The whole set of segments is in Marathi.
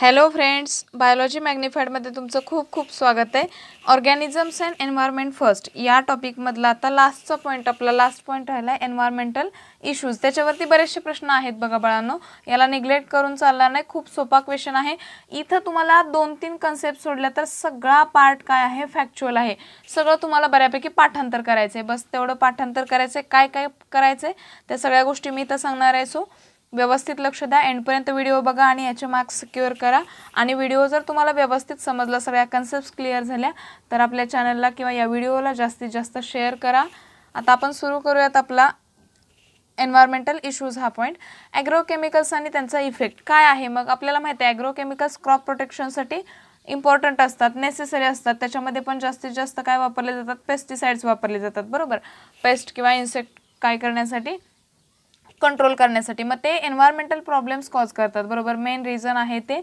हॅलो फ्रेंड्स बायोलॉजी मॅग्निफाईडमध्ये तुमचं खूप खूप स्वागत आहे ऑर्गॅनिझम्स अँड एन्व्हायरमेंट फर्स्ट या टॉपिकमधला आता लास्टचा पॉईंट आपला लास्ट पॉईंट राहिला आहे एन्व्हायरमेंटल इश्यूज त्याच्यावरती बरेचसे प्रश्न आहेत बघा बाळांनो याला निग्लेक्ट करून चालला नाही खूप सोपा क्वेश्चन आहे इथं तुम्हाला दोन तीन कन्सेप्ट सोडल्या तर सगळा पार्ट काय आहे फॅक्च्युअल आहे सगळं तुम्हाला बऱ्यापैकी पाठांतर करायचं आहे बस तेवढं पाठांतर करायचं आहे काय काय करायचं आहे त्या सगळ्या गोष्टी मी इथं सांगणार आहे सो व्यवस्थित लक्ष द्या एंडपर्यंत व्हिडिओ बघा आणि याचे मार्क्स सिक्युअर करा आणि व्हिडिओ जर तुम्हाला व्यवस्थित समजला सगळ्या कन्सेप्ट क्लिअर झाल्या तर आपल्या चॅनलला किंवा या व्हिडिओला जास्तीत जास्त शेअर करा आता आपण सुरू करूयात आपला एन्व्हायरमेंटल इश्यूज हा पॉईंट ॲग्रोकेमिकल्स आणि त्यांचा इफेक्ट काय आहे मग आपल्याला माहिती आहे ॲग्रोकेमिकल्स क्रॉप प्रोटेक्शनसाठी इम्पॉर्टंट असतात नेसेसरी असतात त्याच्यामध्ये पण जास्तीत जास्त काय वापरले जातात पेस्टिसाईड्स वापरले जातात बरोबर पेस्ट किंवा इन्सेक्ट काय करण्यासाठी कंट्रोल करण्यासाठी मग ते एन्व्हायरमेंटल प्रॉब्लेम्स कॉज करतात बरोबर मेन रिझन आहे ते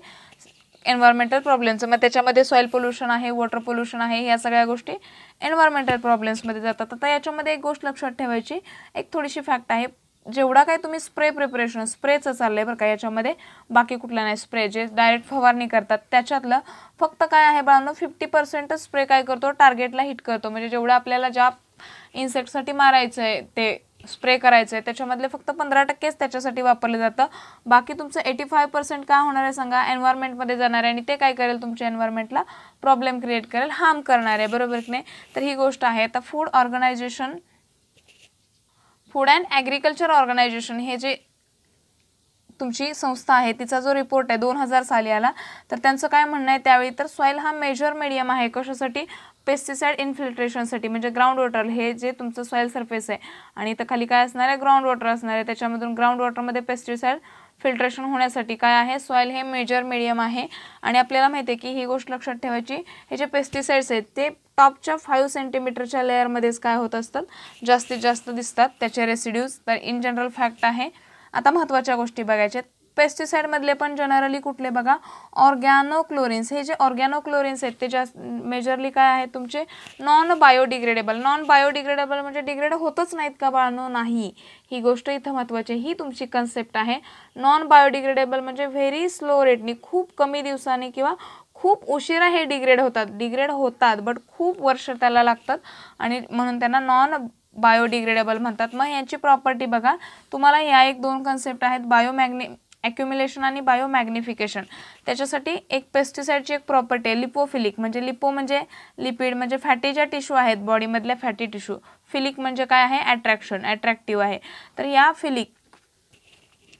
एन्व्हायरमेंटल प्रॉब्लेम्स मग त्याच्यामध्ये सॉईल पोल्युशन आहे वॉटर पोल्युशन आहे या सगळ्या गोष्टी एन्व्हायरमेंटल प्रॉब्लेम्समध्ये जातात आता याच्यामध्ये एक गोष्ट लक्षात ठेवायची एक थोडीशी फॅक्ट आहे जेवढा काय तुम्ही स्प्रे प्रिपरेशन स्प्रेचं चाललं आहे बरं का याच्यामध्ये बाकी कुठला नाही स्प्रे जे डायरेक्ट फवारणी करतात त्याच्यातलं फक्त काय आहे बाळांनो फिफ्टी पर्सेंटच स्प्रे काय करतो टार्गेटला हिट करतो म्हणजे जेवढं आपल्याला ज्या इन्सेक्टसाठी मारायचं आहे ते स्प्रे करायचं आहे त्याच्यामधले फक्त पंधरा टक्केच त्याच्यासाठी वापरलं जातं बाकी तुमचं एटी फाय पर्सेंट काय होणार आहे सांगा एन्व्हायरमेंटमध्ये जाणार आहे आणि ते काय करेल तुमच्या एन्व्हायरमेंटला प्रॉब्लेम क्रिएट करेल हार्म करणार आहे बरोबर की नाही तर ही गोष्ट आहे आता food organization food and agriculture organization हे जे तुमची संस्था आहे तिचा जो रिपोर्ट आहे दोन हजार साली आला तर त्यांचं काय म्हणणं आहे त्यावेळी तर सॉईल हा मेजर मीडियम आहे कशासाठी पेस्टिसाईड इन्फिल्ट्रेशनसाठी म्हणजे ग्राउंड वॉटर हे जे तुमचं सॉईल सरफेस आहे आणि इथं खाली काय असणार आहे ग्राउंड वॉटर असणार आहे त्याच्यामधून ग्राउंड वॉटरमध्ये पेस्टिसाईड फिल्ट्रेशन होण्यासाठी काय आहे सॉईल हे मेजर मीडियम आहे आणि आपल्याला माहिती आहे की ही गोष्ट लक्षात ठेवायची हे जे पेस्टिसाईड्स आहेत ते टॉपच्या फाईव्ह सेंटीमीटरच्या लेअरमध्येच काय होत असतात जास्तीत जास्त दिसतात त्याचे रेसिड्यूज तर इन जनरल फॅक्ट आहे आता महत्त्वाच्या गोष्टी बघायच्या आहेत पेस्टिसाईडमधले पण जनरली कुठले बघा ऑर्गॅनोक्लोरिन्स हे जे ऑर्गॅनोक्लोरिन्स आहेत ते जास्त मेजरली काय आहेत तुमचे नॉन बायोडिग्रेडेबल नॉन बायोडिग्रेडेबल म्हणजे डिग्रेड होतच नाहीत का बाळांनो नाही ही गोष्ट इथं महत्त्वाची ही तुमची कन्सेप्ट आहे नॉन बायोडिग्रेडेबल म्हणजे व्हेरी स्लो रेटनी खूप कमी दिवसांनी किंवा खूप उशिरा हे डिग्रेड होतात डिग्रेड होतात बट खूप वर्ष त्याला लागतात आणि म्हणून त्यांना नॉन बायोडिग्रेडेबल म्हणतात मग यांची प्रॉपर्टी बघा तुम्हाला या एक दोन कन्सेप्ट आहेत बायोमॅग्ने ॲक्युम्युलेशन आणि बायोमॅग्निफिकेशन त्याच्यासाठी एक पेस्टिसाईडची एक प्रॉपर्टी आहे लिपोफिलिक म्हणजे लिपो म्हणजे लिपिड म्हणजे फॅटीच्या टिश्यू आहेत बॉडीमधल्या फॅटी टिश्यू फिलिक म्हणजे काय आहे ॲट्रॅक्शन ॲट्रॅक्टिव्ह आहे तर या फिलिक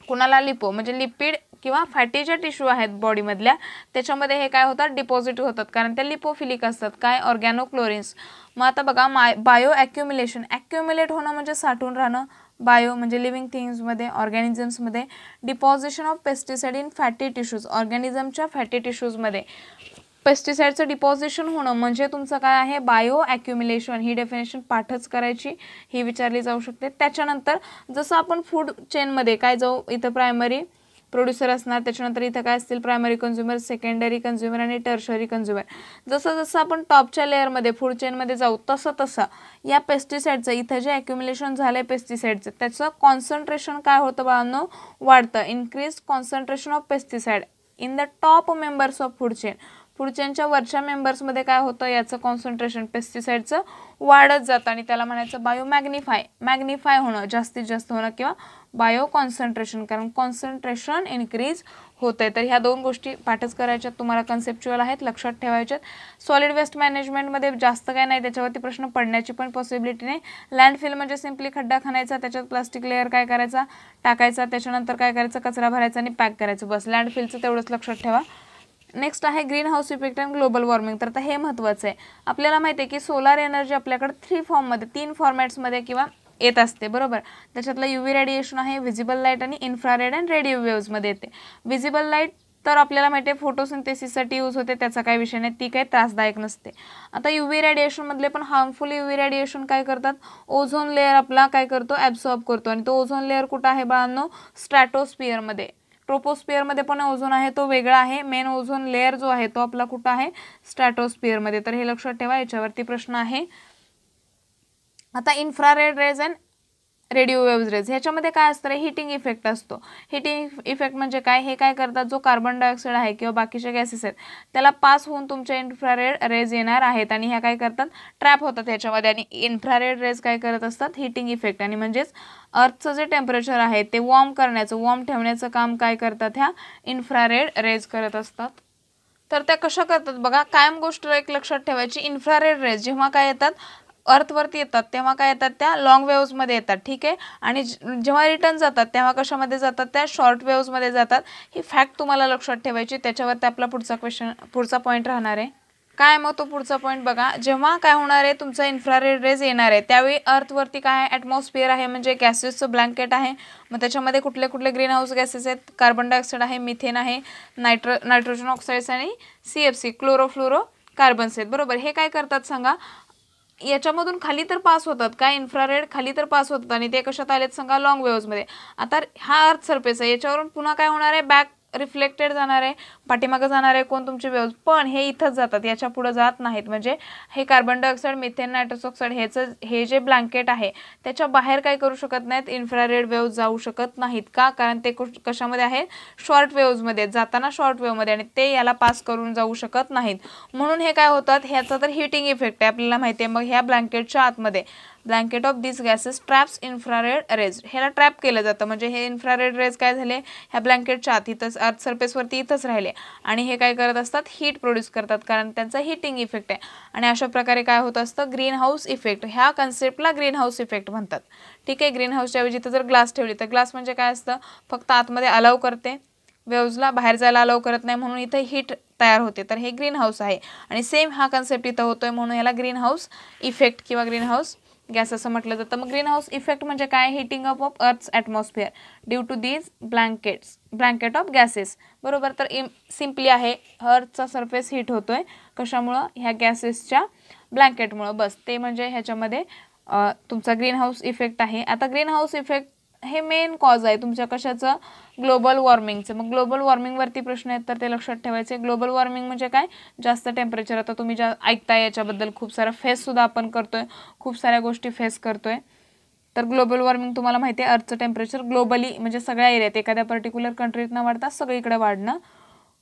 कुणाला लिपो म्हणजे लिपिड किंवा फॅटी ज्या टिश्यू आहेत बॉडीमधल्या त्याच्यामध्ये हे काय होतात डिपॉझिट होतात कारण त्या लिपोफिलिक असतात काय ऑर्गॅनोक्लोरिन्स मग आता बघा माय बायो ॲक्युमिलेशन ॲक्युम्युलेट होणं म्हणजे साठून राहणं बायो म्हणजे लिव्हिंग थिंग्समध्ये ऑर्गॅनिझम्समध्ये deposition of pesticide in fatty tissues ऑर्गॅनिझमच्या फॅटी टिश्यूजमध्ये पेस्टिसाईडचं डिपॉझिशन होणं म्हणजे तुमचं काय आहे बायो ॲक्युम्युलेशन ही डेफिनेशन पाठच करायची ही विचारली जाऊ शकते त्याच्यानंतर जसं आपण फूड चेनमध्ये काय जाऊ इथं प्रायमरी प्रोड्युसर असणार त्याच्यानंतर इथं काय असतील प्रायमरी कन्झ्युमर सेकंडरी कन्झ्युमर आणि टर्शरी कन्झ्युमर जसं जसं आपण टॉपच्या लेअरमध्ये फूड चेनमध्ये जाऊ तसं तसं या पेस्टिसाईडचं इथं जे अॅक्युम्युलेशन झालं आहे पेस्टिसाईडचं त्याचं कॉन्सन्ट्रेशन काय होतं बाळांनो वाढतं increase concentration of pesticide in the top members of food chain पुढच्यांच्या वरच्या मेंबर्समध्ये काय होतं याचं कॉन्सन्ट्रेशन पेस्टिसाईडचं वाढत जातं आणि त्याला म्हणायचं बायो मॅग्निफाय मॅग्निफाय होणं जास्तीत जास्त होणं किंवा बायो कॉन्सन्ट्रेशन कारण कॉन्सन्ट्रेशन इन्क्रीज होत आहे तर ह्या दोन गोष्टी पाठच करायच्यात तुम्हाला कन्सेप्च्युअल आहेत लक्षात ठेवायच्यात सॉलिड वेस्ट मॅनेजमेंटमध्ये जास्त काय नाही त्याच्यावरती प्रश्न पडण्याची पण पॉसिबिलिटी नाही लँडफिल म्हणजे सिम्पली खड्डा खणायचा त्याच्यात प्लास्टिक लेअर काय करायचा टाकायचा त्याच्यानंतर काय करायचं कचरा भरायचा आणि पॅक करायचं बस लँडफिलचं तेवढंच लक्षात ठेवा नेक्स्ट आहे green house effect and global warming तर हे महत्त्वाचं आहे आपल्याला माहिती आहे की सोलार एनर्जी आपल्याकडे थ्री फॉर्ममध्ये तीन फॉर्मॅट्समध्ये किंवा येत असते बरोबर त्याच्यातलं यू व्ही रेडिएशन आहे व्हिजिबल लाईट आणि इन्फ्रारेड अँड रेडिओ वेव्जमध्ये येते व्हिजिबल लाईट तर आपल्याला माहिती आहे फोटोसिंथेसिससाठी यूज होते त्याचा काही विषय नाही ती काही त्रासदायक नसते आता यू व्ही रेडिएशनमधले पण हार्मफुल यू व्ही रेडिएशन काय करतात ओझोन लेअर आपला काय करतो ॲब्सॉर्ब करतो आणि तो ओझोन लेअर कुठं आहे बाळांनो स्ट्रॅटोस्पियरमध्ये मध्ये पण ओझोन आहे तो वेगळा आहे मेन ओझोन लेअर जो आहे तो आपला कुठं आहे स्ट्रॅटोस्पियरमध्ये तर हे लक्षात ठेवा याच्यावरती प्रश्न आहे आता infrared rays radio waves rays ह्याच्यामध्ये काय असतं हिटिंग इफेक्ट असतो हिटिंग इफेक्ट म्हणजे काय हे काय करतात जो कार्बन डायऑक्साईड आहे किंवा बाकीचे गॅसेस आहेत त्याला पास होऊन तुमच्या इन्फ्रारेड रेज येणार आहेत आणि ह्या काय करतात ट्रॅप होतात ह्याच्यामध्ये आणि इन्फ्रारेड रेज काय करत असतात हिटिंग इफेक्ट आणि म्हणजेच अर्थचं जे टेम्परेचर आहे ते वॉर्म करण्याचं वॉर्म ठेवण्याचं काम काय करतात ह्या इन्फ्रारेड रेज करत असतात तर त्या कशा करतात बघा कायम गोष्ट एक लक्षात ठेवायची इन्फ्रारेड रेज जेव्हा काय येतात अर्थवरती येतात तेव्हा काय येतात त्या लॉंग वेव्हजमध्ये येतात ठीक आहे आणि जेव्हा रिटर्न जातात तेव्हा कशामध्ये जातात त्या शॉर्ट वेव्हजमध्ये जातात ही फॅक्ट तुम्हाला लक्षात ठेवायची त्याच्यावरती आपला पुढचा क्वेश्चन पुढचा पॉईंट राहणार आहे काय मग तो पुढचा पॉईंट बघा जेव्हा काय होणार आहे तुमचा इन्फ्रारेड रेज येणार आहे त्यावेळी अर्थवरती काय आहे ॲटमॉस्फिअर आहे म्हणजे गॅसेसचं ब्लँकेट आहे मग त्याच्यामध्ये कुठले कुठले ग्रीन हाऊस गॅसेस आहेत कार्बन डायऑक्साईड आहे मिथेन आहे नायट्रो नायट्रोजन ऑक्साईड्स आणि C F C chlorofluoro carbons आहेत बरोबर हे काय करतात सांगा याच्यामधून खाली तर पास होतात काय इन्फ्रारेड खाली तर पास होतात आणि ते कशात आलेत सांगा लॉंग वेव्हमध्ये आता हा अर्थ सरफेस आहे याच्यावरून पुन्हा काय होणार आहे बॅक रिफ्लेक्टेड जाणार आहे पाठीमागं जाणार आहे कोण तुमचे वेव्ज पण हे इथंच जातात याच्या पुढं जात नाहीत म्हणजे हे carbon dioxide methane nitrous oxide ह्याचं हे जे ब्लँकेट आहे त्याच्या बाहेर काय करू शकत नाहीत इन्फ्रारेड वेव्ह जाऊ शकत नाहीत का कारण ते कशामध्ये आहेत शॉर्ट वेव्हमध्ये जाताना शॉर्ट वेव्हमध्ये आणि ते याला पास करून जाऊ शकत नाहीत म्हणून हे काय होतात ह्याचा तर हिटिंग इफेक्ट आहे आपल्याला माहिती आहे मग ह्या ब्लँकेटच्या आतमध्ये blanket of this gases traps infrared rays ह्याला ट्रॅप केलं जातं म्हणजे हे इन्फ्रारेड रेज काय झाले ह्या ब्लँकेटच्या आत इथंच अर्थ सरफेसवरती इथंच राहिले आणि हे काय करत असतात हीट प्रोड्यूस करतात कारण त्यांचा हिटिंग इफेक्ट आहे आणि अशा प्रकारे काय होत असतं ग्रीन हाऊस इफेक्ट ह्या कन्सेप्टला ग्रीन हाऊस इफेक्ट म्हणतात ठीक आहे ग्रीन हाऊसच्या जर ग्लास ठेवली तर ग्लास म्हणजे काय असतं फक्त आतमध्ये अलाव करते वेव्जला बाहेर जायला अलाव करत नाही म्हणून इथं हीट तयार होते तर हे ग्रीन हाऊस आहे आणि सेम हा कन्सेप्ट इथं होतोय म्हणून याला ग्रीन हाऊस इफेक्ट किंवा ग्रीन हाऊस गॅस असं म्हटलं जातं मग ग्रीन हाऊस इफेक्ट म्हणजे काय heating up of earth atmosphere due to these blankets blanket of gases बरोबर तर इम सिम्पली आहे अर्थचा सरफेस हीट होतोय कशामुळं ह्या गॅसेसच्या ब्लँकेटमुळं बस ते म्हणजे ह्याच्यामध्ये तुमचा ग्रीन हाऊस इफेक्ट आहे आता ग्रीन हाऊस इफेक्ट हे मेन कॉज आहे तुमच्या कशाचं ग्लोबल वॉर्मिंगचं मग ग्लोबल वॉर्मिंगवरती प्रश्न आहेत तर ते लक्षात ठेवायचे ग्लोबल वॉर्मिंग म्हणजे काय जास्त टेम्परेचर आता तुम्ही ज्या ऐकताय याच्याबद्दल खूप सारा फेससुद्धा आपण करतो आहे खूप साऱ्या गोष्टी फेस करतो आहे तर ग्लोबल वॉर्मिंग तुम्हाला माहिती आहे अर्थचं टेम्परेचर ग्लोबली म्हणजे सगळ्या एरियात एखाद्या पर्टिक्युलर कंट्रीत न वाढता सगळीकडे वाढणं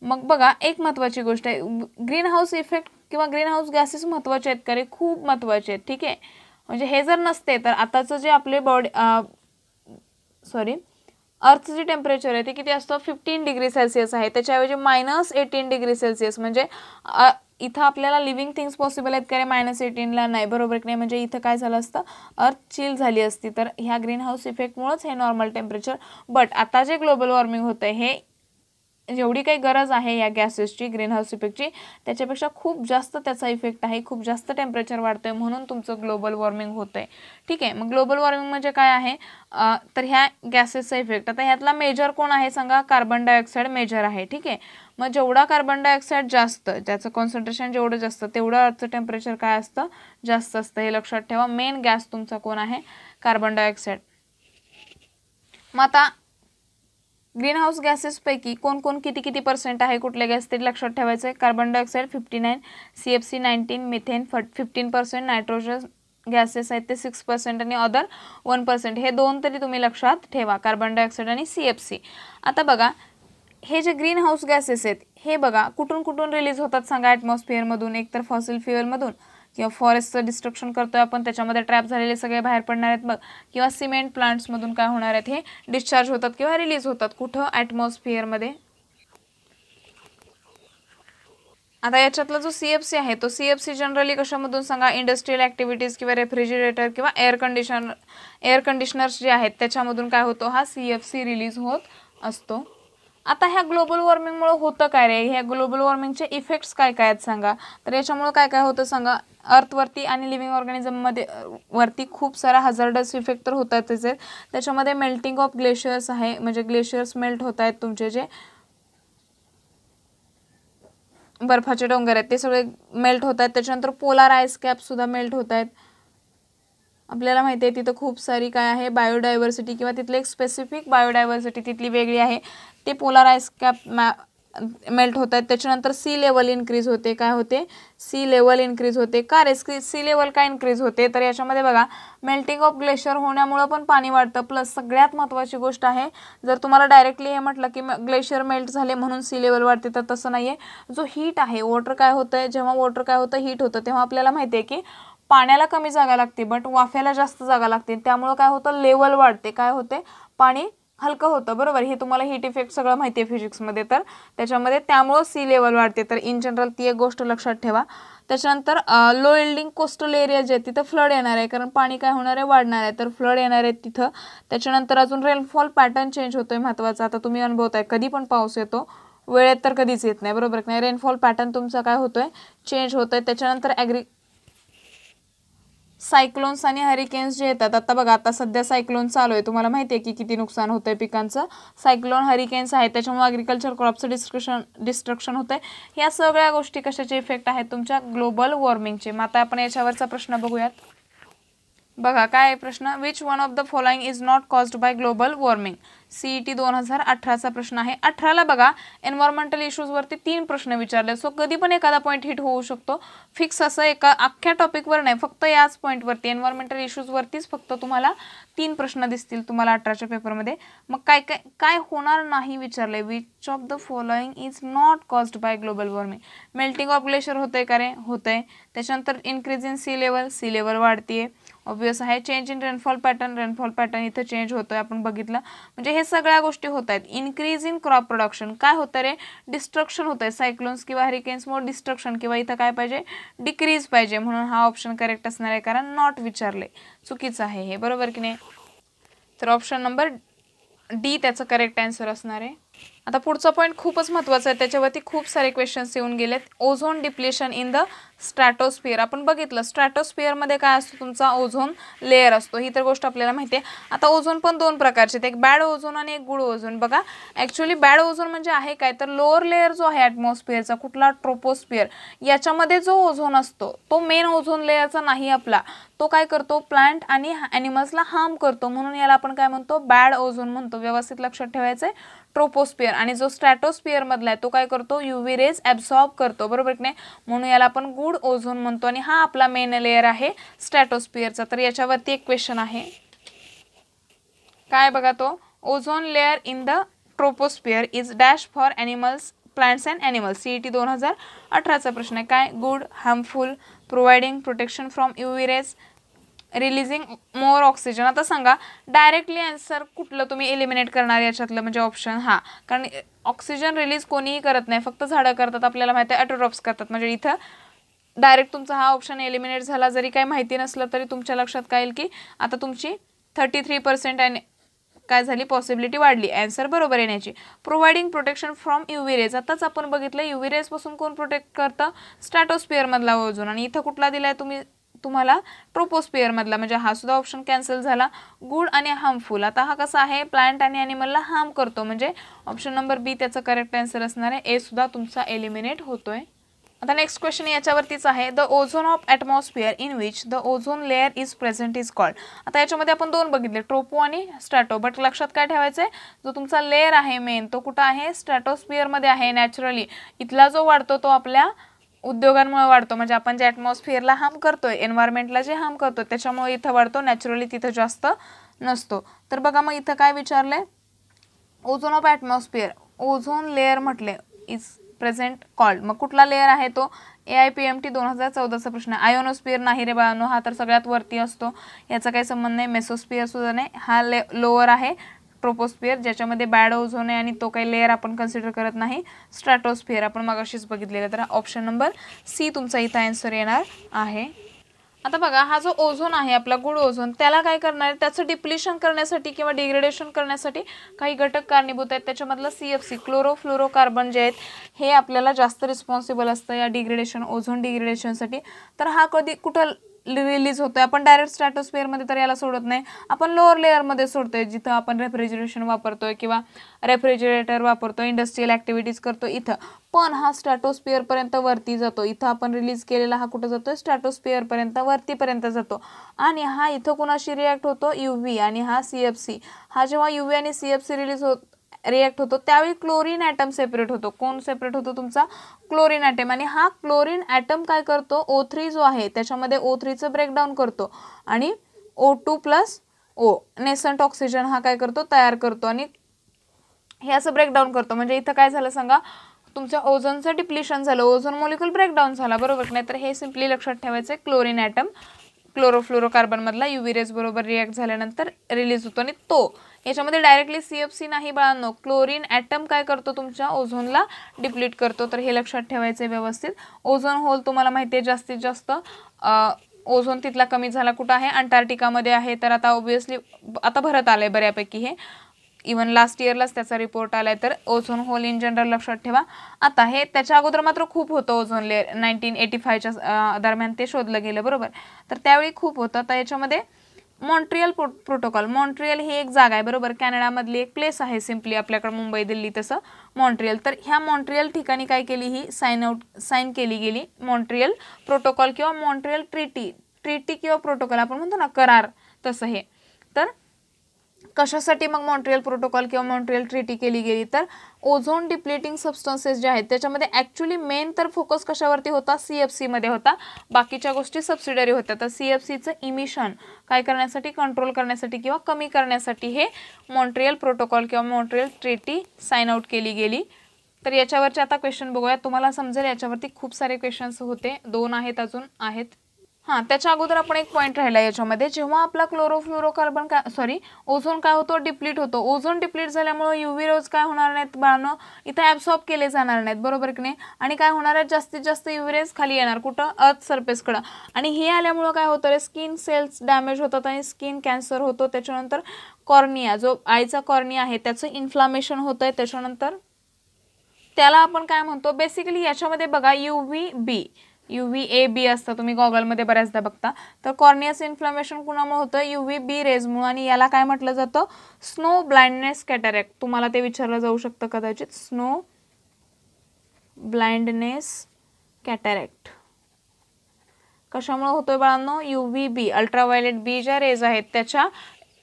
मग बघा एक महत्त्वाची गोष्ट आहे ग्रीन हाऊस इफेक्ट किंवा ग्रीन हाऊस गॅसेस महत्त्वाचे आहेत का रे खूप महत्त्वाचे आहेत ठीक आहे म्हणजे हे जर नसते तर आताचं जे आपले बॉडी सॉरी अर्थची जे टेम्परेचर आहे ते किती असतं फिफ्टीन डिग्री सेल्सिअस आहे त्याच्याऐवजी मायनस एटीन डिग्री सेल्सिअस म्हणजे इथं आपल्याला लिव्हिंग थिंग्स पॉसिबल आहेत का मायनस एटीनला नाही बरोबर नाही म्हणजे इथं काय झालं असतं अर्थ चिल झाली असती तर ह्या ग्रीन हाऊस इफेक्टमुळंच हे नॉर्मल टेम्परेचर बट आता जे ग्लोबल वॉर्मिंग होतं हे जेवढी काही गरज आहे या गॅसेसची ग्रीनहाऊस इफेक्टची त्याच्यापेक्षा खूप जास्त त्याचा इफेक्ट आहे खूप जास्त टेम्परेचर वाढतो आहे म्हणून तुमचं ग्लोबल वॉर्मिंग होतं आहे ठीक आहे मग ग्लोबल वॉर्मिंग म्हणजे काय आहे तर ह्या गॅसेसचा इफेक्ट आता ह्यातला मेजर कोण आहे सांगा कार्बन डायऑक्साईड मेजर आहे ठीक आहे मग जेवढा कार्बन डायऑक्साईड जास्त त्याचं कॉन्सन्ट्रेशन जेवढं जास्त तेवढं अर्थ टेम्परेचर काय असतं जास्त असतं हे लक्षात ठेवा मेन गॅस तुमचा कोण आहे कार्बन डायऑक्साईड मग आता ग्रीनहाऊस गॅसेसपैकी कोण कोण किती किती पर्सेंट आहे कुठल्या गॅस तरी लक्षात ठेवायचं आहे carbon dioxide fifty nine C F C nineteen methane फट फिफ्टीन पर्सेंट नायट्रोजन गॅसेस आहेत ते सिक्स पर्सेंट आणि अदर वन पर्सेंट हे दोन तरी तुम्ही लक्षात ठेवा कार्बन डायऑक्साईड आणि सी एफ सी आता बघा हे जे ग्रीन गॅसेस आहेत हे बघा कुठून कुठून रिलीज होतात सांगा ॲटमॉस्फिअरमधून एकतर फॉसिल फ्युएलमधून किंवा फॉरेस्टचं डिस्ट्रक्शन करतोय आपण त्याच्यामध्ये ट्रॅप झालेले सगळे बाहेर पडणार आहेत मग किंवा सिमेंट प्लांट्समधून काय होणार आहेत हे डिस्चार्ज होतात किंवा रिलीज होतात कुठं ॲटमॉस्फिअरमध्ये आता याच्यातला जो सी एफ सी आहे तो सी एफ सी जनरली कशामधून सांगा इंडस्ट्रियल ॲक्टिव्हिटीज किंवा रेफ्रिजिरेटर किंवा एअर कंडिशनर एअर कंडिशनर्स जे आहेत त्याच्यामधून काय होतो हा सी एफ सी रिलीज होत असतो आता ह्या ग्लोबल वॉर्मिंगमुळे होतं काय रे ह्या ग्लोबल वॉर्मिंगचे इफेक्ट्स काय काय आहेत सांगा तर याच्यामुळे काय काय होतं सांगा अर्थवरती आणि लिव्हिंग ऑर्गॅनिझममध्ये वरती खूप सारा हजार्डस इफेक्ट तर होतातच आहेत त्याच्यामध्ये मेल्टिंग ऑफ ग्लेशियर्स आहे म्हणजे ग्लेशियर्स मेल्ट होत आहेत तुमचे जे बर्फाचे डोंगर आहेत ते सगळे मेल्ट होत आहेत त्याच्यानंतर पोलार आईस कॅपसुद्धा मेल्ट होत आहेत आपल्याला माहिती आहे तिथं खूप सारी काय आहे बायोडायव्हर्सिटी किंवा तिथले एक स्पेसिफिक बायोडायव्हर्सिटी तिथली वेगळी आहे ते पोलार आईस कॅप मॅ मेल्ट होत आहेत त्याच्यानंतर सी लेवल इन्क्रीज होते काय होते सी लेवल इन्क्रीज होते का रेस्क्री सी लेवल काय इन्क्रीज होते तर याच्यामध्ये बघा मेल्टिंग ऑफ ग्लेशियर होण्यामुळं पण पाणी वाढतं प्लस सगळ्यात महत्त्वाची गोष्ट आहे जर तुम्हाला डायरेक्टली हे म्हटलं की ग्लेशियर मेल्ट झाले म्हणून सी लेवल वाढते तर तसं नाही आहे जो हीट आहे वॉटर काय होतं जेव्हा वॉटर काय होतं हीट होतं तेव्हा आपल्याला माहिती आहे की पाण्याला कमी जागा लागते बट वाफ्याला जास्त जागा लागते त्यामुळं काय होतं लेवल वाढते काय होते पाणी हलकं होतं बरोबर हे तुम्हाला हीट इफेक्ट सगळं माहिती आहे फिजिक्समध्ये तर त्याच्यामध्ये त्यामुळं सी लेवल वाढते तर इन जनरल ती एक गोष्ट लक्षात ठेवा त्याच्यानंतर लो एल्डिंग कोस्टल एरिया जे आहे तिथं फ्लड येणार आहे कारण पाणी काय होणार आहे वाढणार आहे तर फ्लड येणार आहे तिथं त्याच्यानंतर अजून रेनफॉल पॅटर्न चेंज होतो आहे महत्त्वाचा आता तुम्ही अनुभवताय कधी पण पाऊस येतो वेळेत तर कधीच येत नाही बरोबर नाही रेनफॉल पॅटर्न तुमचा काय होतो आहे चेंज होतोय आहे त्याच्यानंतर ॲग्री सायक्लोन्स आणि हरिकेन्स जे येतात आता बघा आता सध्या सायक्लोन चालू आहे तुम्हाला माहिती आहे की किती नुकसान होतं आहे पिकांचं सायक्लोन हरिकेन्स आहे त्याच्यामुळे अग्रिकल्चर क्रॉपचं डिस्क्रिशन डिस्ट्रक्शन होतं आहे ह्या सगळ्या गोष्टी कशाचे इफेक्ट आहेत तुमच्या ग्लोबल वॉर्मिंगचे मग आता आपण याच्यावरचा प्रश्न बघूयात बघा काय आहे प्रश्न which one of the following is not caused by global warming CET दोन हजार अठराचा प्रश्न आहे अठराला बघा एन्व्हायरमेंटल इश्यूजवरती तीन प्रश्न विचारले सो कधी पण एखादा पॉईंट हिट होऊ शकतो फिक्स असं एका अख्ख्या टॉपिकवर नाही फक्त याच पॉईंटवरती एन्व्हायरमेंटल इश्यूजवरतीच फक्त तुम्हाला तीन प्रश्न दिसतील तुम्हाला अठराच्या पेपरमध्ये मग काय काय काय होणार नाही विचारले which of the following is not caused by global warming melting of glacier होतंय का रे होतंय त्याच्यानंतर increase in sea level sea level वाढते ऑब्विस आहे change in rainfall pattern rainfall pattern इथं चेंज होतोय आपण बघितलं म्हणजे हे सगळ्या गोष्टी होत आहेत इन्क्रीज इन क्रॉप प्रोडक्शन काय होतं रे डिस्ट्रक्शन होत आहे सायक्लोन्स किंवा मोर डिस्ट्रक्शन किंवा इथं काय पाहिजे डिक्रीज पाहिजे म्हणून हा ऑप्शन करेक्ट असणार आहे कारण नॉट विचारले चुकीचं आहे हे बरोबर की नाही तर ऑप्शन नंबर डी त्याचं करेक्ट आन्सर असणार आहे आता पुढचा पॉईंट खूपच महत्त्वाचा आहे त्याच्यावरती खूप सारे क्वेश्चन्स येऊन गेलेत ozone depletion in the stratosphere आपण बघितलं स्ट्रॅटोस्फिअरमध्ये काय असतो तुमचा ओझोन लेअर असतो ही तर गोष्ट आपल्याला माहिती आहे आता ओझोन पण दोन प्रकारचे एक बॅड ओझोन आणि एक गुड ओझोन बघा ॲक्च्युली बॅड ओझोन म्हणजे आहे काय तर लोअर लेअर जो आहे ॲटमॉस्फिअरचा कुठला ट्रोपोस्फिअर याच्यामध्ये जो ओझोन असतो तो मेन ओझोन लेअरचा नाही आपला तो काय करतो प्लांट आणि ॲनिमल्सला हार्म करतो म्हणून याला आपण काय म्हणतो बॅड ओझोन म्हणतो व्यवस्थित लक्षात ठेवायचं आहे ट्रोपोस्पियर आणि जो स्ट्रॅटोस्पियर मधला आहे तो काय करतो युव्ही रेज ॲब्झॉर्ब करतो बरोबर की नाही म्हणून याला आपण गुड ओझोन म्हणतो आणि हा आपला मेन लेअर आहे स्ट्रॅटोस्पियरचा तर याच्यावरती एक क्वेश्चन आहे काय बघा तो ozone layer in the troposphere is dash for animals plants and animals C E T दोन हजार अठराचा प्रश्न आहे काय good harmful providing protection from UV rays releasing more oxygen आता सांगा डायरेक्टली आन्सर कुठलं तुम्ही एलिमिनेट करणार याच्यातलं म्हणजे ऑप्शन हा कारण ऑक्सिजन रिलीज कोणीही करत नाही फक्त झाडं करतात आपल्याला माहिती आहे ॲटोड्रॉप्स करतात म्हणजे इथं डायरेक्ट तुमचा हा ऑप्शन एलिमिनेट झाला जरी काही माहिती नसलं तरी तुमच्या लक्षात काय येईल की आता तुमची थर्टी थ्री पर्सेंट आणि काय झाली पॉसिबिलिटी वाढली ॲन्सर बरोबर येण्याची providing protection from UV rays आताच आपण बघितलं युव्ही रेजपासून कोण प्रोटेक्ट करतं स्टॅटोस्पियरमधला ओझोन आणि इथं कुठला दिला आहे तुम्ही तुम्हाला मधला म्हणजे हा सुद्धा ऑप्शन कॅन्सल झाला गुड आणि हार्मफुल आता हा कसा आहे प्लांट आणि ॲनिमलला हार्म करतो म्हणजे ऑप्शन नंबर बी त्याचं करेक्ट आन्सर असणार आहे ए सुद्धा तुमचा एलिमिनेट होतोय आता नेक्स्ट क्वेश्चन याच्यावरतीच आहे the ozone of atmosphere in which the ozone layer is present is called आता याच्यामध्ये आपण दोन बघितले ट्रोपो आणि स्ट्रॅटो बट लक्षात काय ठेवायचं आहे जो तुमचा लेअर आहे मेन तो कुठं आहे मध्ये आहे नॅचरली इथला जो वाढतो तो आपल्या उद्योगांमुळे वाढतो म्हणजे आपण जे ॲटमॉस्फिअरला हार्म करतोय एन्व्हायरमेंटला जे हार्म करतो त्याच्यामुळे इथं वाढतो नॅचरली तिथं जास्त नसतो तर बघा मग इथं काय विचारलं ozone of atmosphere ozone layer म्हटले इज प्रेझेंट कॉल्ड मग कुठला लेअर आहे तो A I P M T दोन हजार चौदाचा प्रश्न आयोनोस्पियर नाही रे बाळानो हा तर सगळ्यात वरती असतो याचा काही संबंध नाही मेसोस्पियर सुद्धा नाही हा लोअर आहे ट्रोपोस्फिअर ज्याच्यामध्ये बॅड ओझोन आहे आणि तो काही लेअर आपण कन्सिडर करत नाही स्ट्रॅटोस्फिअर आपण मगाशीच बघितलेलं तर ऑप्शन नंबर सी तुमचा इथं आन्सर येणार आहे आता बघा हा जो ओझोन आहे आपला गुड ओझोन त्याला काय करणार आहे त्याचं डिप्लिशन करण्यासाठी किंवा डिग्रेडेशन करण्यासाठी काही घटक कारणीभूत आहेत त्याच्यामधलं सी एफ सी कार्बन जे आहेत हे आपल्याला जास्त रिस्पॉन्सिबल असतं या डिग्रेडेशन ओझोन डिग्रेडेशनसाठी तर हा कधी कुठं रिलीज होतोय आपण डायरेक्ट स्ट्रॅटोस्फिअरमध्ये तर याला सोडत नाही आपण लोअर लेअरमध्ये सोडतोय जिथं आपण रेफ्रिजरेशन वापरतोय किंवा रेफ्रिजरेटर वापरतो इंडस्ट्रीयल ॲक्टिव्हिटीज करतो इथं पण हा स्ट्रॅटोस्पियरपर्यंत वरती जातो इथं आपण रिलीज केलेला हा कुठं जातो स्ट्रॅटोस्पियरपर्यंत वरतीपर्यंत जातो आणि हा इथं कुणाशी रिॲक्ट होतो यू व्ही आणि हा सी एफ सी हा जेव्हा यू व्ही आणि सी एफ सी रिलीज होत रिॲक्ट होतो त्यावेळी क्लोरीन ॲटम सेपरेट होतो कोण सेपरेट होतो तुमचा क्लोरीन ॲटम आणि हा क्लोरीन ॲटम काय करतो ओ थ्री जो आहे त्याच्यामध्ये ओ थ्रीचं ब्रेकडाऊन करतो आणि O two plus O nascent oxygen हा काय करतो तयार करतो आणि हे असं ब्रेकडाऊन करतो म्हणजे इथं काय झालं सांगा तुमच्या ओझोनचं डिप्लिशन झालं ओझोन मोलिक्युल ब्रेकडाऊन झाला बरोबर नाही तर हे सिम्पली लक्षात ठेवायचं आहे क्लोरीन ॲटम क्लोरोफ्लोरोकार्बनमधला युव्हिरेज बरोबर रिॲक्ट झाल्यानंतर रिलीज होतो आणि तो याच्यामध्ये डायरेक्टली सी एफ सी नाही बाळांनो क्लोरीन ॲटम काय करतो तुमच्या ओझोनला डिप्लीट करतो तर हे लक्षात ठेवायचं व्यवस्थित ओझोन होल तुम्हाला माहिती आहे जास्तीत जास्त ओझोन तिथला कमी झाला कुठं आहे अंटार्क्टिकामध्ये आहे तर आता ऑब्वियसली आता भरत आलं आहे बऱ्यापैकी हे इवन लास्ट इयरलाच त्याचा रिपोर्ट आलाय तर ओझोन होल इन जनरल लक्षात ठेवा आता हे त्याच्या अगोदर मात्र खूप होतं ओझोन लेअर नाईन्टीन एटी फायच्या दरम्यान ते शोधलं गेलं बरोबर तर त्यावेळी खूप होतं आता याच्यामध्ये मॉन्ट्रियल प्रो प्रोटोकॉल मॉन्ट्रियल ही एक जागा आहे बरोबर कॅनडामधली एक प्लेस आहे सिम्पली आपल्याकडं मुंबई दिल्ली तसं मॉन्ट्रियल तर ह्या मॉन्ट्रियल ठिकाणी काय केली ही साईन आउट साईन केली गेली मॉन्ट्रियल प्रोटोकॉल किंवा मॉन्ट्रियल ट्रिटी ट्रिटी किंवा प्रोटोकॉल आपण म्हणतो ना करार तसं हे तर कशासाठी मग मॉन्ट्रियल प्रोटोकॉल किंवा मॉन्ट्रियल ट्रीटी केली गेली तर ओझोन डिप्लेटिंग सबस्टन्सेस जे आहेत त्याच्यामध्ये ॲक्च्युली मेन तर फोकस कशावरती होता सी एफ सीमध्ये होता बाकीच्या गोष्टी सबसिडरी होत्या तर सी एफ सीचं इमिशन काय करण्यासाठी कंट्रोल करण्यासाठी किंवा कमी करण्यासाठी हे मॉन्ट्रियल प्रोटोकॉल किंवा मॉन्ट्रियल ट्रीटी साईन आऊट केली गेली तर याच्यावरचे आता क्वेश्चन बघूया तुम्हाला समजेल याच्यावरती खूप सारे क्वेश्चन्स होते दोन आहेत अजून आहेत हां त्याच्या अगोदर आपण एक पॉईंट राहिला याच्यामध्ये जेव्हा आपला क्लोरोफ्लोरोकार्बन का सॉरी ओझोन काय होतो डिप्लीट होतो ओझोन डिप्लीट झाल्यामुळे युव्ही रोज काय होणार नाहीत बाळांनो इथं ॲब्सॉर्ब केले जाणार नाहीत बरोबर की नाही आणि काय होणार आहेत जास्तीत जास्त युव्ही रेज खाली येणार कुठं अर्थ सरफेसकडं आणि हे आल्यामुळं काय होतं रे स्किन सेल्स डॅमेज होतात आणि स्किन कॅन्सर होतो त्याच्यानंतर कॉर्निया जो आईचा कॉर्निया आहे त्याचं इन्फ्लामेशन होतं आहे त्याच्यानंतर त्याला आपण काय म्हणतो बेसिकली याच्यामध्ये बघा U V B U V A B असतं तुम्ही गॉगलमध्ये बऱ्याचदा बघता तर कॉर्नियस इन्फ्लमेशन कुणामुळे होतं यू व्ही बी रेजमुळे आणि याला काय म्हटलं जातं स्नो ब्लाइंडनेस कॅटरॅक्ट तुम्हाला ते विचारलं जाऊ शकतं कदाचित स्नो ब्लाइंडनेस कॅटरॅक्ट कशामुळे होतोय बाळांनो U V B ultraviolet B ज्या रेज आहेत त्याच्या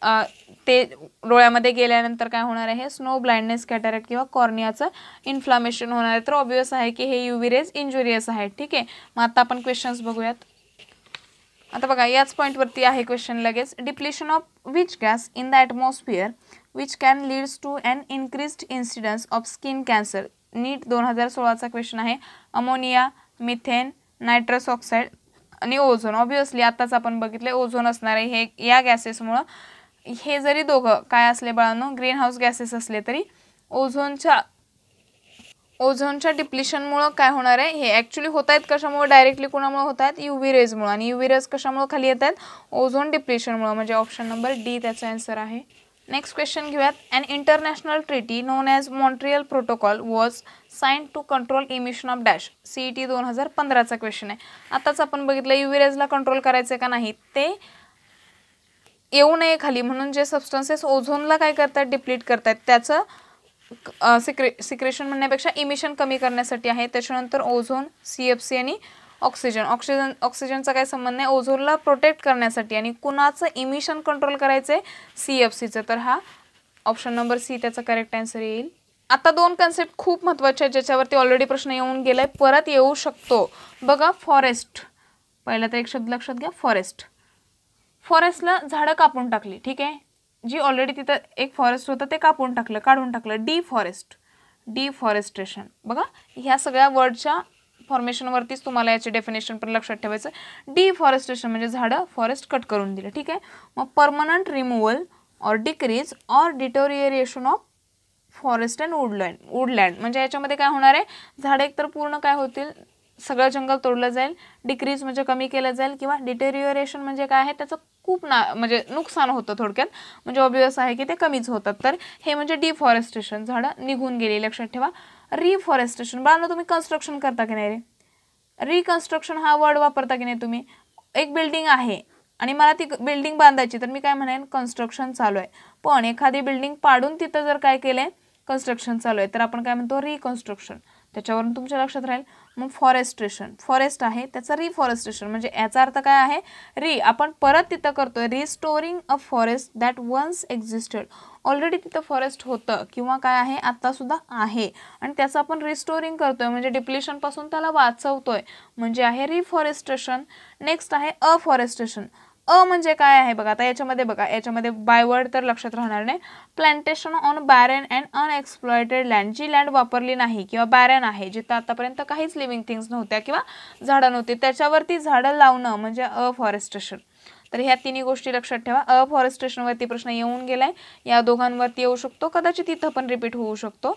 ते डोळ्यामध्ये गेल्यानंतर काय होणार आहे स्नो ब्लाइंडनेस कॅटरेट किंवा कॉर्नियाचं इन्फ्लामेशन होणार आहे तर ऑब्वियस आहे की हे युविरेज रेज इंजुरियस आहे ठीक आहे मग आता आपण क्वेश्चन्स बघूयात आता बघा याच पॉईंटवरती आहे क्वेश्चन लगेच depletion of which gas in the atmosphere which can leads to an increased incidence of skin cancer NEET दोन हजार सोळाचा क्वेश्चन आहे अमोनिया मिथेन नायट्रस ऑक्साईड आणि ओझोन ऑबियसली आत्ताच आपण बघितले ओझोन असणार आहे हे या गॅसेसमुळं हे जरी दोघं काय असले बाळांनो ग्रीन हाऊस गॅसेस असले तरी ओझोनच्या ओझोनच्या डिप्लिशनमुळं काय होणार आहे हे ॲक्च्युली होत आहेत कशामुळे डायरेक्टली कुणामुळं होत आहेत यू व्ही रेजमुळं आणि यू व्ही रेज कशामुळं खाली येत आहेत ओझोन डिप्लिशनमुळं म्हणजे ऑप्शन नंबर डी त्याचा आन्सर आहे नेक्स्ट क्वेश्चन घेऊयात and international treaty known as Montreal protocol was sign to control emission of dash CET दोन हजार पंधराचा क्वेश्चन आहे आताच आपण बघितलं यू व्ही रेजला कंट्रोल करायचं का नाही ते येऊ नये खाली म्हणून जे सबस्टन्सेस ओझोनला काय करतात डिप्लीट करतात त्याचं सिक्रे सिक्रेशन म्हणण्यापेक्षा इमिशन कमी करण्यासाठी आहे त्याच्यानंतर ओझोन सी एफ सी आणि ऑक्सिजन ऑक्सिजन ऑक्सिजनचा काय संबंध नाही ओझोनला प्रोटेक्ट करण्यासाठी आणि कुणाचं इमिशन कंट्रोल करायचं आहे सी एफ सीचं तर हा ऑप्शन नंबर सी त्याचा करेक्ट आन्सर येईल आता दोन कन्सेप्ट खूप महत्त्वाचे आहेत ज्याच्यावरती ऑलरेडी प्रश्न येऊन गेला परत येऊ शकतो बघा फॉरेस्ट पहिला तर एक शब्द लक्षात घ्या फॉरेस्ट फॉरेस्टला झाडं कापून टाकली ठीक आहे जी ऑलरेडी तिथं एक फॉरेस्ट होतं ते कापून टाकलं काढून टाकलं डी फॉरेस्ट डिफॉरेस्ट्रेशन बघा ह्या सगळ्या वर्डच्या फॉर्मेशनवरतीच तुम्हाला याचे डेफिनेशन पण लक्षात ठेवायचं डिफॉरेस्टेशन म्हणजे झाडं फॉरेस्ट कट करून दिलं ठीक आहे मग permanent removal or decrease or deterioration of forest and woodland woodland म्हणजे याच्यामध्ये काय होणार आहे झाडं एकतर पूर्ण काय होतील सगळं जंगल तोडलं जाईल डिक्रीज म्हणजे कमी केलं जाईल किंवा डिटेरिओरेशन म्हणजे काय आहे त्याचं खूप ना म्हणजे नुकसान होतं थोडक्यात म्हणजे ऑब्वियस आहे की ते कमीच होतात तर हे म्हणजे डिफॉरेस्टेशन झाडं निघून गेली लक्षात ठेवा रिफॉरेस्टेशन बाळांना तुम्ही कन्स्ट्रक्शन करता की नाही रे रिकन्स्ट्रक्शन हा वर्ड वापरता की नाही तुम्ही एक बिल्डिंग आहे आणि मला ती बिल्डिंग बांधायची तर मी काय म्हणेन कन्स्ट्रक्शन चालू आहे पण एखादी बिल्डिंग पाडून तिथं जर काय केलं कन्स्ट्रक्शन चालू आहे तर आपण काय म्हणतो रिकन्स्ट्रक्शन त्याच्यावरून तुमच्या लक्षात राहील मग फॉरेस्ट्रेशन फॉरेस्ट आहे त्याचं रिफॉरेस्ट्रेशन म्हणजे याचा अर्थ काय आहे री आपण परत तिथं करतोय restoring a forest that once existed already तिथं फॉरेस्ट होतं किंवा काय आहे आत्तासुद्धा आहे आणि त्याचं आपण रिस्टोरिंग करतोय म्हणजे डिप्लेशनपासून त्याला वाचवतोय म्हणजे आहे रिफॉरेस्ट्रेशन नेक्स्ट आहे अफॉरेस्ट्रेशन अ म्हणजे काय आहे बघा आता याच्यामध्ये बघा याच्यामध्ये बायवर्ड तर लक्षात राहणार नाही plantation on barren and unexploited land जी लँड वापरली नाही किंवा बॅरन आहे जिथं आतापर्यंत काहीच लिव्हिंग थिंग्स नव्हत्या किंवा झाडं नव्हती त्याच्यावरती झाडं लावणं म्हणजे अ फॉरेस्टेशन तर ह्या तिन्ही गोष्टी लक्षात ठेवा अ फॉरेस्टेशनवरती प्रश्न येऊन गेलाय या दोघांवरती येऊ शकतो कदाचित इथं पण रिपीट होऊ शकतो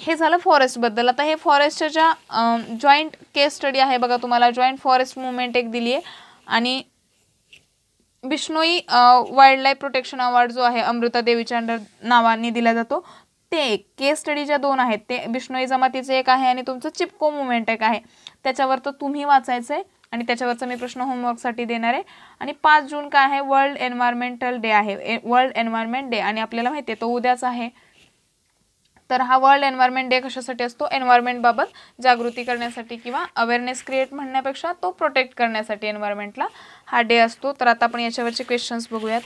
हे झालं फॉरेस्टबद्दल आता हे फॉरेस्टच्या जॉईंट केस स्टडी आहे बघा तुम्हाला जॉईंट फॉरेस्ट मुवमेंट एक दिली आहे आणि बिष्णोई वाईल्डलाईफ प्रोटेक्शन अवॉर्ड जो आहे अमृता देवीच्या अंडर नावाने दिला जातो ते एक केस स्टडी ज्या दोन आहेत ते बिष्णोई जमातीचे एक आहे आणि तुमचं चिपको मुवमेंट एक आहे त्याच्यावर तर तुम्ही वाचायचं आहे आणि त्याच्यावरचा मी प्रश्न होमवर्कसाठी देणार आहे आणि पाच जून काय आहे वर्ल्ड एन्व्हायरमेंटल डे आहे वर्ल्ड एन्व्हायरमेंट डे आणि आपल्याला माहिती आहे तो उद्याच आहे तर हा वर्ल्ड एन्व्हायरमेंट डे कशासाठी असतो एन्व्हायरमेंटबाबत जागृती करण्यासाठी किंवा अवेअरनेस क्रिएट म्हणण्यापेक्षा तो प्रोटेक्ट करण्यासाठी एन्व्हायरमेंटला हा डे असतो तर आता आपण याच्यावरचे क्वेश्चन्स बघूयात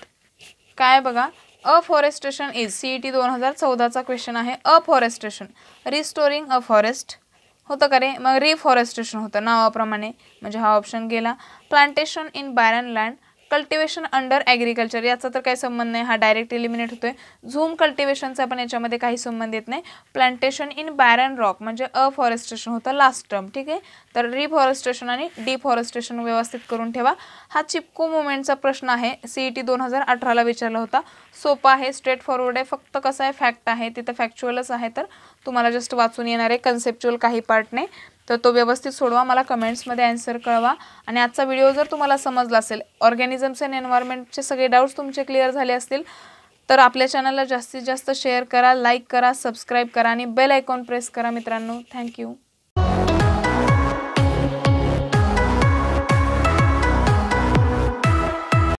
काय बघा afforestation is C E T दोन हजार चौदाचा क्वेश्चन आहे अफॉरेस्टेशन रिस्टोरिंग अ फॉरेस्ट होतं का रे मग रिफॉरेस्टेशन होतं नावाप्रमाणे म्हणजे हा ऑप्शन गेला plantation in barren land cultivation under agriculture याचा तर काही संबंध नाही हा डायरेक्ट एलिमिनेट होतोय झूम कल्टिवेशनचा पण याच्यामध्ये काही संबंध येत नाही प्लांटेशन इन बॅरन रॉक म्हणजे अफॉरेस्टेशन होतं लास्ट टर्म ठीक आहे तर रिफॉरेस्टेशन आणि डिफॉरेस्टेशन व्यवस्थित करून ठेवा हा चिपको मुवमेंटचा प्रश्न आहे सीईटी टी e दोन हजार अठराला विचारला होता सोपा आहे स्ट्रेट फॉरवर्ड आहे फक्त कसं आहे फॅक्ट आहे तिथं फॅक्च्युअलच आहे तर तुम्हाला जस्ट वाचून येणार आहे कन्सेप्च्युअल काही पार्ट नाही तर तो व्यवस्थित सोडवा मला कमेंट्समध्ये ॲन्सर कळवा आणि आजचा व्हिडिओ जर तुम्हाला समजला असेल ऑर्गॅनिझम्स अँड एन्व्हायरमेंटचे सगळे डाऊट्स तुमचे क्लिअर झाले असतील तर आपल्या चॅनलला जास्तीत जास्त शेअर करा लाईक करा सबस्क्राईब करा आणि बेल आयकॉन प्रेस करा मित्रांनो थँक्यू